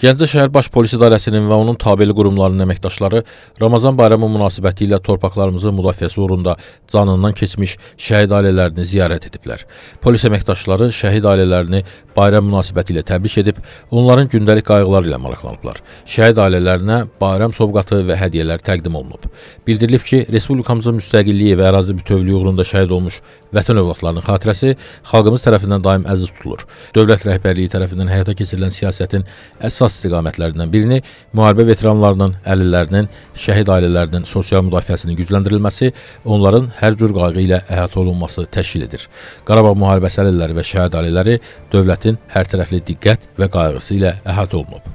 Gəncə şəhər Baş Polis İdarəsinin və onun tabeli qurumlarının əməkdaşları Ramazan bayramı münasibəti ilə torpaqlarımızın müdafiəsi uğrunda canından keçmiş şəhid ailələrini ziyarət ediblər. Polis əməkdaşları şəhid ailələrini bayram münasibəti ilə təbrik edib, onların gündəlik qayğıları ilə maraqlanıblar. Şəhid ailələrinə bayram sovqatı və hədiyyələr təqdim olunub. Bildirilib ki, Respublikamızın müstəqilliyi və ərazi bütövlüyü uğrunda şəhid olmuş vətən övladlarının xatirəsi xalqımız tərəfindən daim əziz tutulur. Dövlət rəhbərliyi tərəfindən həyata keçirilən siyasətin əsas əsas istiqamətlərindən birini müharibə veteranlarının, əlillərinin, şəhid ailələrinin sosial müdafiəsinin gücləndirilməsi, onların hər cür qayğı ilə əhatə olunması təşkil edir. Qarabağ müharibəsi əlilləri və şəhid ailələri dövlətin hər tərəfli diqqət və qayğısı ilə əhatə olunub.